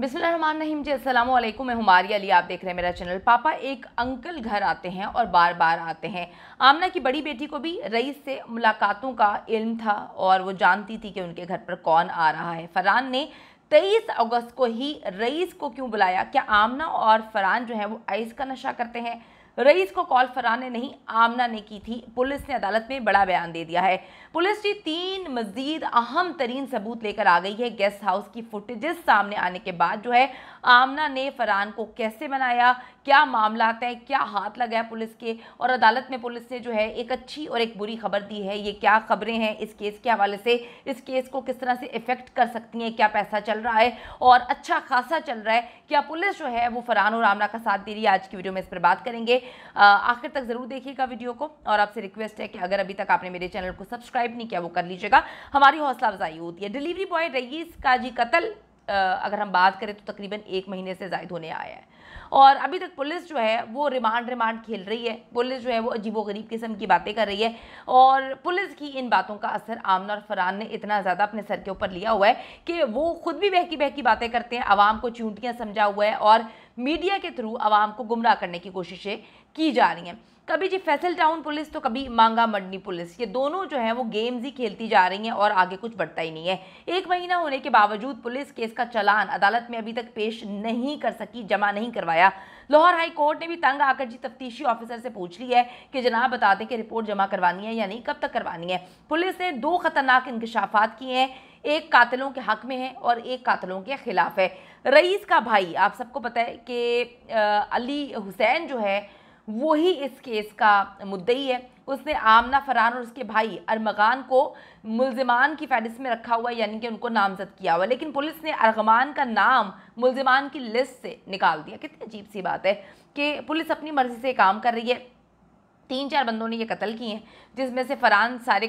बिस्मिल्लाम जी असलम मैं हमारी अली आप देख रहे हैं मेरा चैनल पापा एक अंकल घर आते हैं और बार बार आते हैं आमना की बड़ी बेटी को भी रईस से मुलाकातों का इल्म था और वो जानती थी कि उनके घर पर कौन आ रहा है फरहान ने तेईस अगस्त को ही रईस को क्यों बुलाया क्या आमना और फरहान जो है वो आइस का नशा करते हैं रईस को कॉल फरहान नहीं आमना ने की थी पुलिस ने अदालत में बड़ा बयान दे दिया है पुलिस जी तीन मजीद अहम तरीन सबूत लेकर आ गई है गेस्ट हाउस की फुटेजेस सामने आने के बाद जो है आमना ने फरहान को कैसे बनाया क्या मामला है क्या हाथ लगाया पुलिस के और अदालत में पुलिस ने जो है एक अच्छी और एक बुरी खबर दी है ये क्या खबरें हैं इस केस के हवाले से इस केस को किस तरह से इफेक्ट कर सकती हैं क्या पैसा चल रहा है और अच्छा खासा चल रहा है क्या पुलिस जो है वो फरहान और आमना का साथ दे रही है आज की वीडियो में इस पर बात करेंगे आखिर तक ज़रूर देखिएगा वीडियो को और आपसे रिक्वेस्ट है कि अगर अभी तक आपने मेरे चैनल को सब्सक्राइब नहीं किया वो कर लीजिएगा हमारी हौसला अफजाई होती है डिलीवरी बॉय रईस का जी कत्ल अगर हम बात करें तो तकरीबन एक महीने से जायद होने आया है और अभी तक पुलिस जो है वो रिमांड रिमांड खेल रही है पुलिस जो है वो अजीबोगरीब किस्म की बातें कर रही है और पुलिस की इन बातों का असर आमना और फरान ने इतना ज़्यादा अपने सर के ऊपर लिया हुआ है कि वो खुद भी बहकी बहकी बातें करते हैं आवाम को चूंटियाँ समझा हुआ है और मीडिया के थ्रू आवाम को गुमराह करने की कोशिशें की जा रही हैं कभी जी फैसल टाउन पुलिस तो कभी मांगा मंडनी पुलिस ये दोनों जो है वो गेम्स ही खेलती जा रही हैं और आगे कुछ बढ़ता ही नहीं है एक महीना होने के बावजूद पुलिस केस का चलान अदालत में अभी तक पेश नहीं कर सकी जमा नहीं करवाया लाहौर हाई कोर्ट ने भी तंग आकर जी तफ्तीशी ऑफिसर से पूछ ली है कि जनाब बता दें कि रिपोर्ट जमा करवानी है या नहीं कब तक करवानी है पुलिस ने दो खतरनाक इंकशाफात किए हैं एक कातलों के हक में है और एक कातलों के ख़िलाफ़ है रईस का भाई आप सबको पता है कि अली हुसैन जो है वो ही इस केस का मुद्दई है उसने आमना फरान और उसके भाई अरमगान को मुलजमान की फहरिस्त में रखा हुआ यानी कि उनको नामजद किया हुआ लेकिन पुलिस ने अरगमान का नाम मुलजमान की लिस्ट से निकाल दिया कितनी अजीब सी बात है कि पुलिस अपनी मर्ज़ी से काम कर रही है तीन चार बंदों ने ये कत्ल किए हैं जिसमें से फरहान सारे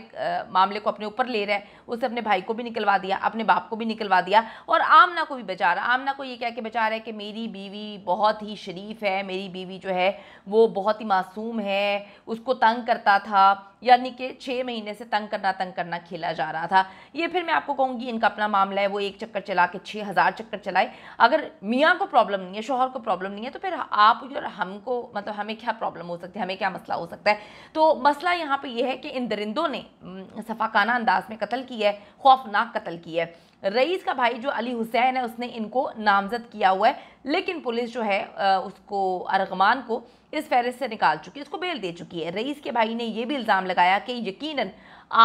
मामले को अपने ऊपर ले रहा है उससे अपने भाई को भी निकलवा दिया अपने बाप को भी निकलवा दिया और आमना को भी बचा रहा आमना को ये कह के बचा रहा है कि मेरी बीवी बहुत ही शरीफ है मेरी बीवी जो है वो बहुत ही मासूम है उसको तंग करता था यानी कि छः महीने से तंग करना तंग करना खेला जा रहा था ये फिर मैं आपको कहूँगी इनका अपना मामला है वो एक चक्कर चला के छः हज़ार चक्कर चलाए अगर मियाँ को प्रॉब्लम नहीं है शोहर को प्रॉब्लम नहीं है तो फिर आप और हमको मतलब हमें क्या प्रॉब्लम हो सकती है हमें क्या मसला हो सकता है तो मसला यहाँ पर यह है कि इन दरिंदों ने सफाकाना अंदाज में कत्ल किया है खौफनाक कत्ल किया है रईस का भाई जो अली हुसैन है उसने इनको नामजद किया हुआ है लेकिन पुलिस जो है उसको अरगमान को इस फहरिस्त से निकाल चुकी है उसको बेल दे चुकी है रईस के भाई ने यह भी इल्ज़ाम लगाया कि यकीन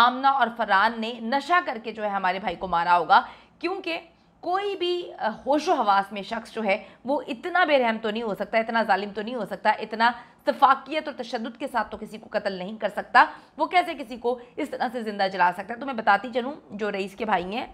आमना और फरहान ने नशा करके जो है हमारे भाई को मारा होगा क्योंकि कोई भी होशो हवास में शख्स जो है वो इतना बेरहम तो नहीं हो सकता इतना ालिम तो नहीं हो सकता इतना तफाकियत और तशद के साथ तो किसी को कत्ल नहीं कर सकता वो कैसे किसी को इस तरह से ज़िंदा जला सकता है तो मैं बताती चलूँ जो रईस के भाई हैं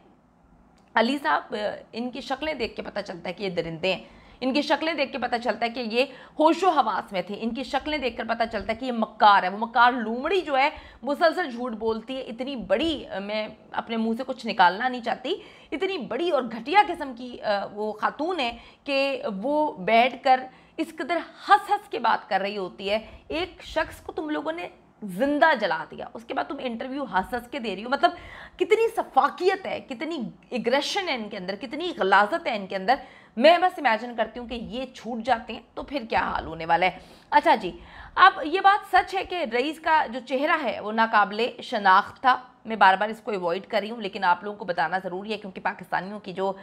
अली साहब इनकी शक्लें देख के पता चलता है कि ये दरिंदे हैं इनकी शक्लें देख के पता चलता है कि ये होशो हवास में थे इनकी शक्लें देख कर पता चलता है कि ये मक्कार है वो मक्कार लूमड़ी जो है मुसलसल झूठ बोलती है इतनी बड़ी मैं अपने मुंह से कुछ निकालना नहीं चाहती इतनी बड़ी और घटिया किस्म की वो खातून है कि वो बैठ कर इस कदर हंस हंस के बात कर रही होती है एक शख्स को तुम लोगों ने जिंदा जला दिया उसके बाद तुम इंटरव्यू हंस हंस के दे रही हो मतलब कितनी सफाकियत है कितनी एग्रेशन है इनके अंदर कितनी गलाजत है इनके अंदर मैं बस इमेजिन करती हूँ कि ये छूट जाते हैं तो फिर क्या हाल होने वाला है अच्छा जी अब ये बात सच है कि रईस का जो चेहरा है वो नाकबले शनाख्त था मैं बार बार इसको अवॉइड कर रही हूँ लेकिन आप लोगों को बताना ज़रूरी है क्योंकि पाकिस्तानियों की जो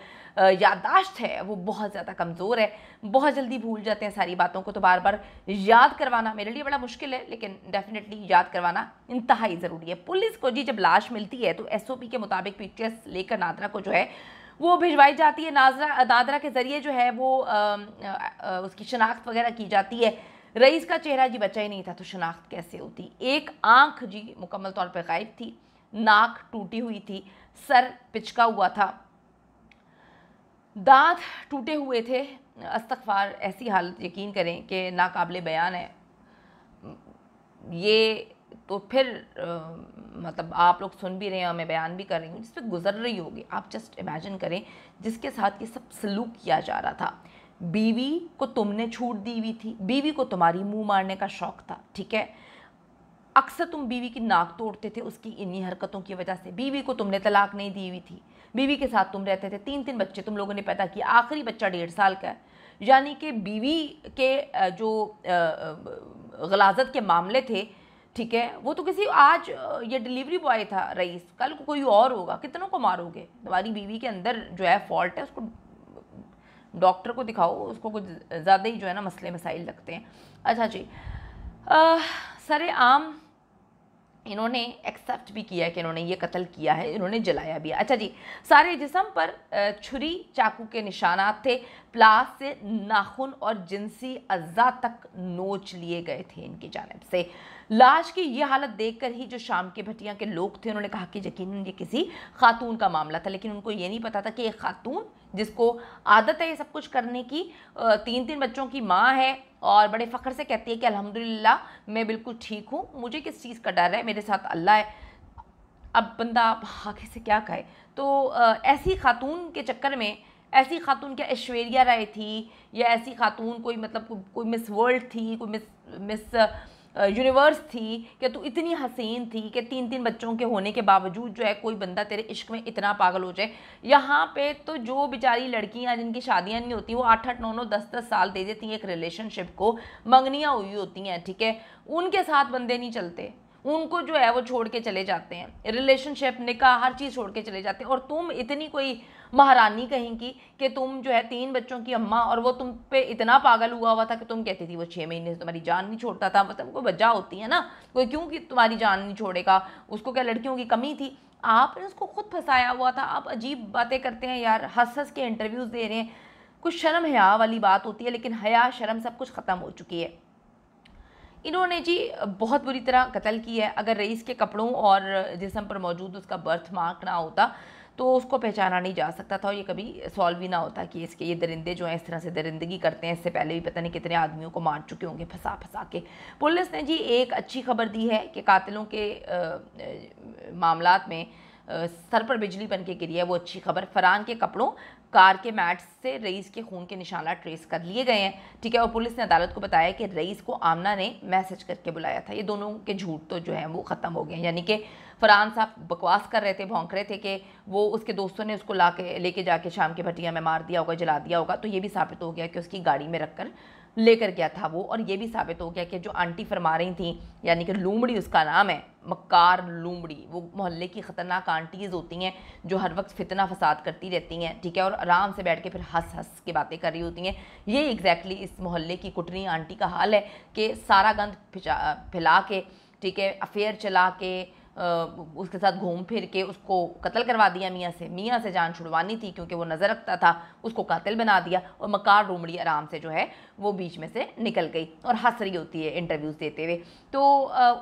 याददाश्त है वो बहुत ज़्यादा कमज़ोर है बहुत जल्दी भूल जाते हैं सारी बातों को तो बार बार याद करवाना मेरे लिए बड़ा मुश्किल है लेकिन डेफिनेटली याद करवाना इंतहाई ज़रूरी है पुलिस को जी जब लाश मिलती है तो एस के मुताबिक पिक्चर्स लेकर नादरा को जो है वो भिजवाई जाती है नाजरा नादरा के ज़रिए जो है वो उसकी शनाख्त वगैरह की जाती है रईस का चेहरा जी बचा ही नहीं था तो शनाख्त कैसे होती एक आँख जी मुकम्मल तौर पर गायब थी नाक टूटी हुई थी सर पिचका हुआ था दांत टूटे हुए थे अस्तफार ऐसी हालत यकीन करें कि नाकबले बयान है ये तो फिर आ, मतलब आप लोग सुन भी रहे हैं और मैं बयान भी कर रही हूँ जिस पर गुजर रही होगी आप जस्ट इमेजिन करें जिसके साथ ये सब सलूक किया जा रहा था बीवी को तुमने छूट दी हुई थी बीवी को तुम्हारी मुंह मारने का शौक था ठीक है अक्सर तुम बीवी की नाक तोड़ते थे उसकी इन्हीं हरकतों की वजह से बीवी को तुमने तलाक नहीं दी हुई थी बीवी के साथ तुम रहते थे तीन तीन बच्चे तुम लोगों ने पैदा किया आखिरी बच्चा डेढ़ साल का है यानी कि बीवी के जो गलाजत के मामले थे ठीक है वो तो किसी आज ये डिलीवरी बॉय था रईस कल को कोई और होगा कितनों को मारोगे तुम्हारी बीवी के अंदर जो है फॉल्ट है उसको डॉक्टर को दिखाओ उसको कुछ ज़्यादा ही जो है ना मसले मसाइल लगते हैं अच्छा जी सर आम इन्होंने एक्सेप्ट भी किया कि इन्होंने ये कत्ल किया है इन्होंने जलाया भी अच्छा जी सारे जिसम पर छुरी चाकू के निशानात थे प्लास से नाखून और जिनसी अज्जा तक नोच लिए गए थे इनकी जानब से लाश की ये हालत देखकर ही जो शाम के भटिया के लोग थे उन्होंने कहा कि यकीन ये किसी खातून का मामला था लेकिन उनको ये नहीं पता था कि एक खातून जिसको आदत है ये सब कुछ करने की तीन तीन बच्चों की माँ है और बड़े फ़ख्र से कहती है कि अल्हम्दुलिल्लाह मैं बिल्कुल ठीक हूँ मुझे किस चीज़ का डर है मेरे साथ अल्लाह है अब बंदा आगे से क्या कहे तो ऐसी खातून के चक्कर में ऐसी खातून क्या ऐश्वर्या राय थी या ऐसी खातून कोई मतलब कोई मिस वर्ल्ड थी कोई मिस मिस यूनिवर्स थी कि तू इतनी हसीन थी कि तीन तीन बच्चों के होने के बावजूद जो है कोई बंदा तेरे इश्क में इतना पागल हो जाए यहाँ पे तो जो बेचारी लड़कियाँ जिनकी शादियाँ नहीं होती वो आठ आठ नौ नौ दस दस साल दे देती हैं एक रिलेशनशिप को मंगनियाँ हुई होती हैं ठीक है उनके साथ बंदे नहीं चलते उनको जो है वो छोड़ के चले जाते हैं रिलेशनशिप निकाह हर चीज़ छोड़ के चले जाते हैं और तुम इतनी कोई महारानी कहीं की कि तुम जो है तीन बच्चों की अम्मा और वो तुम पे इतना पागल हुआ हुआ था कि तुम कहती थी वो छः महीने से तुम्हारी जान नहीं छोड़ता था मतलब कोई वजह होती है ना कोई क्यों कि तुम्हारी जान नहीं छोड़ेगा उसको क्या लड़कियों की कमी थी आपने उसको खुद फंसाया हुआ था आप अजीब बातें करते हैं यार हंस हंस के इंटरव्यूज़ दे रहे हैं कुछ शर्म हया वाली बात होती है लेकिन हया शर्म सब कुछ ख़त्म हो चुकी है इन्होंने जी बहुत बुरी तरह कत्ल की है अगर रईस के कपड़ों और जिसम पर मौजूद उसका बर्थ मार्क ना होता तो उसको पहचाना नहीं जा सकता था और ये कभी सॉल्व ही ना होता कि इसके ये दरिंदे जो हैं इस तरह से दरिंदगी करते हैं इससे पहले भी पता नहीं कितने आदमियों को मार चुके होंगे फंसा फंसा के पुलिस ने जी एक अच्छी खबर दी है कि कातिलों के मामला में सर पर बिजली बन के गिरी है वो अच्छी खबर फरहान के कपड़ों कार के मैट से रईस के खून के निशाना ट्रेस कर लिए गए हैं ठीक है और पुलिस ने अदालत को बताया कि रईस को आमना ने मैसेज करके बुलाया था ये दोनों के झूठ तो जो है वो ख़त्म हो गए हैं यानी कि फरहान साहब बकवास कर रहे थे भौंक रहे थे कि वो उसके दोस्तों ने उसको ला के लेके जाके शाम के भटिया में मार दिया होगा जला दिया होगा तो ये भी साबित हो गया कि उसकी गाड़ी में रख लेकर गया था वो और ये भी साबित हो गया कि जो आंटी फरमा रही थी यानी कि लूमड़ी उसका नाम है मकार लूमड़ी वो मोहल्ले की ख़तरनाक आंटीज़ होती हैं जो हर वक्त फितना फसाद करती रहती हैं ठीक है और आराम से बैठ के फिर हंस हंस के बातें कर रही होती हैं ये एग्जैक्टली exactly इस मोहल्ले की कुटनी आंटी का हाल है कि सारा गंद फैला के ठीक है अफेयर चला के उसके साथ घूम फिर के उसको कत्ल करवा दिया मियाँ से मियाँ से जान छुड़वानी थी क्योंकि वो नज़र रखता था उसको कातिल बना दिया और मकार रूमड़ी आराम से जो है वो बीच में से निकल गई और हंस रही होती है इंटरव्यूज़ देते हुए तो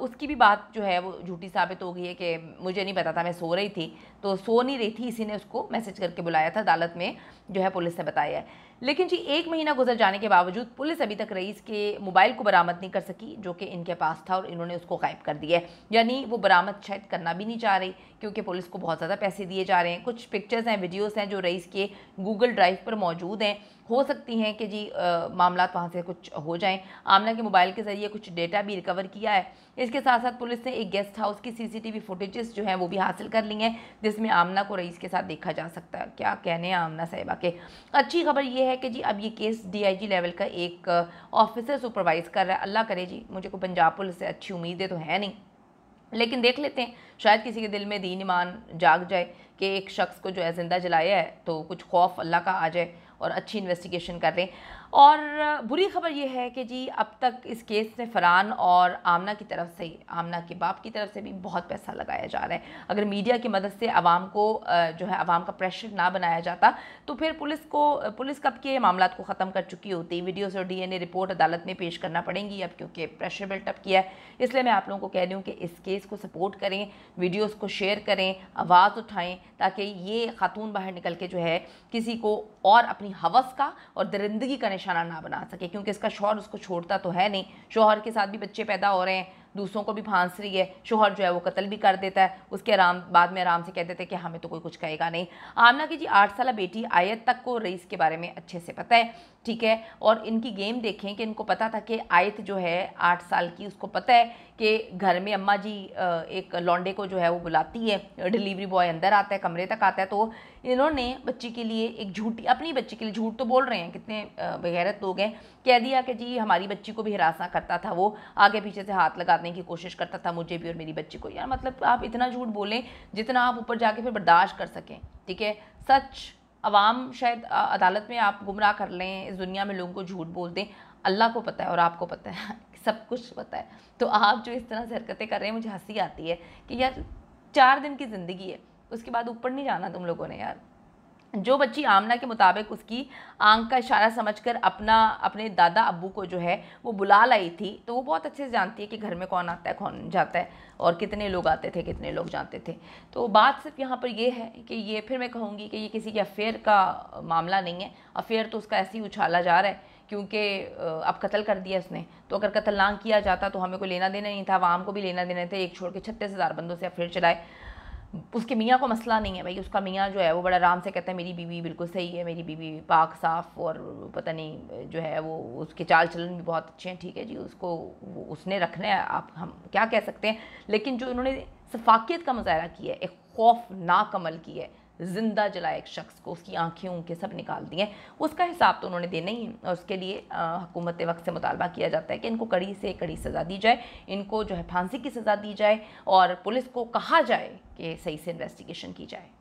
उसकी भी बात जो है वो झूठी साबित हो गई है कि मुझे नहीं पता था मैं सो रही थी तो सो नहीं रही थी इसी ने उसको मैसेज करके बुलाया था अदालत में जो है पुलिस ने बताया है लेकिन जी एक महीना गुजर जाने के बावजूद पुलिस अभी तक रईस के मोबाइल को बरामद नहीं कर सकी जो कि इनके पास था और इन्होंने उसको गायब कर दिया है यानी वो बरामद बात शायद करना भी नहीं चाह रही क्योंकि पुलिस को बहुत ज़्यादा पैसे दिए जा रहे हैं कुछ पिक्चर्स हैं वीडियोस हैं जो रईस के गूगल ड्राइव पर मौजूद हैं हो सकती हैं कि जी मामला वहाँ से कुछ हो जाएं आमला के मोबाइल के ज़रिए कुछ डेटा भी रिकवर किया है इसके साथ साथ पुलिस ने एक गेस्ट हाउस की सीसीटीवी फुटेजेस जो हैं वो भी हासिल कर ली हैं जिसमें आमना को रईस के साथ देखा जा सकता है क्या कहने हैं आमना साहिबा के अच्छी खबर ये है कि जी अब ये केस डी लेवल का एक ऑफिसर सुपरवाइज़ कर रहा है अल्लाह करे जी मुझे को पंजाब पुलिस से अच्छी उम्मीदें तो है नहीं लेकिन देख लेते हैं शायद किसी के दिल में दीन ईमान जाग जाए कि एक शख्स को जो है ज़िंदा जलाया है तो कुछ खौफ अल्लाह का आ जाए और अच्छी इन्वेस्टिगेशन कर रहे हैं और बुरी खबर यह है कि जी अब तक इस केस में फरान और आमना की तरफ से आमना के बाप की तरफ से भी बहुत पैसा लगाया जा रहा है अगर मीडिया की मदद से आवाम को जो है आवाम का प्रेशर ना बनाया जाता तो फिर पुलिस को पुलिस कब के मामला को ख़त्म कर चुकी होती वीडियोस और डीएनए रिपोर्ट अदालत में पेश करना पड़ेंगी अब क्योंकि प्रेशर बिल्टअप किया है इसलिए मैं आप लोगों को कह रही हूँ कि इस केस को सपोर्ट करें वीडियोज़ को शेयर करें आवाज़ उठाएँ ताकि ये खातून बाहर निकल के जो है किसी को और अपनी हवस का और दरिंदगी का निशाना ना बना सके क्योंकि इसका शोहर उसको छोड़ता तो है नहीं शोहर के साथ भी बच्चे पैदा हो रहे हैं दूसरों को भी फांस रही है शोहर जो है वो कत्ल भी कर देता है उसके आराम बाद में आराम से कह देते हैं कि हमें तो कोई कुछ कहेगा नहीं आमना की जी आठ साल बेटी आयत तक को रईस के बारे में अच्छे से पता है ठीक है और इनकी गेम देखें कि इनको पता था कि आयत जो है आठ साल की उसको पता है कि घर में अम्मा जी एक लॉन्डे को जो है वो बुलाती है डिलीवरी बॉय अंदर आता है कमरे तक आता है तो इन्होंने बच्ची के लिए एक झूठी अपनी बच्ची के लिए झूठ तो बोल रहे हैं कितने बगैरत लोग हैं कह दिया कि जी हमारी बच्ची को भी हरासा करता था वो आगे पीछे से हाथ लगाने की कोशिश करता था मुझे भी और मेरी बच्ची को यार मतलब आप इतना झूठ बोलें जितना आप ऊपर जाके फिर बर्दाश्त कर सकें ठीक है सच आवाम शायद अदालत में आप गुमराह कर लें इस दुनिया में लोगों को झूठ बोल दें अल्लाह को पता है और आपको पता है सब कुछ पता है तो आप जो इस तरह से हरकतें कर रहे हैं मुझे हंसी आती है कि यार चार दिन की ज़िंदगी है उसके बाद ऊपर नहीं जाना तुम लोगों ने यार जो बच्ची आमना के मुताबिक उसकी आंख का इशारा समझकर अपना अपने दादा अब्बू को जो है वो बुला लाई थी तो वो बहुत अच्छे से जानती है कि घर में कौन आता है कौन जाता है और कितने लोग आते थे कितने लोग जाते थे तो बात सिर्फ यहाँ पर ये है कि ये फिर मैं कहूँगी कि ये किसी के अफेयर का मामला नहीं है अफेयर तो उसका ऐसे ही उछाला जा रहा है क्योंकि अब कत्ल कर दिया उसने तो अगर कत्ल ना किया जाता तो हमें कोई लेना देना नहीं था आवाम को भी लेना देना था एक छोड़ के छत्तीस हज़ार बंदों से अफेयर चलाए उसके मियाँ को मसला नहीं है भाई उसका मियाँ जो है वो बड़ा आराम से कहता है मेरी बीवी बिल्कुल सही है मेरी बीवी पाक साफ और पता नहीं जो है वो उसके चाल चलन भी बहुत अच्छे हैं ठीक है जी उसको उसने रखना है आप हम क्या कह सकते हैं लेकिन जो इन्होंने शफाकियत का मुजाहरा किया है एक खौफनाक अमल किया है जिंदा जला एक शख्स को उसकी आँखें उनके सब निकाल दिए उसका हिसाब तो उन्होंने देना ही है और उसके लिए हुकूमत वक्त से मुतालबा किया जाता है कि इनको कड़ी से कड़ी सज़ा दी जाए इनको जो है फांसी की सज़ा दी जाए और पुलिस को कहा जाए कि सही से इन्वेस्टिगेशन की जाए